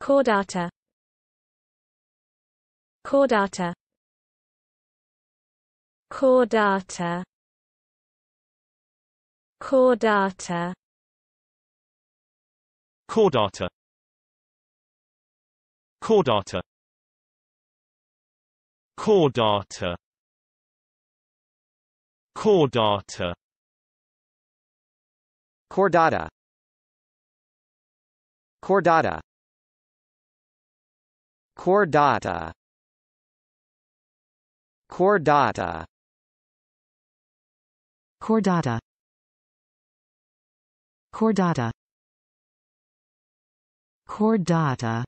Chordata Chordata Chordata Chordata Chordata Chordata Chordata Chordata Chordata Chordata Core data Core data Core data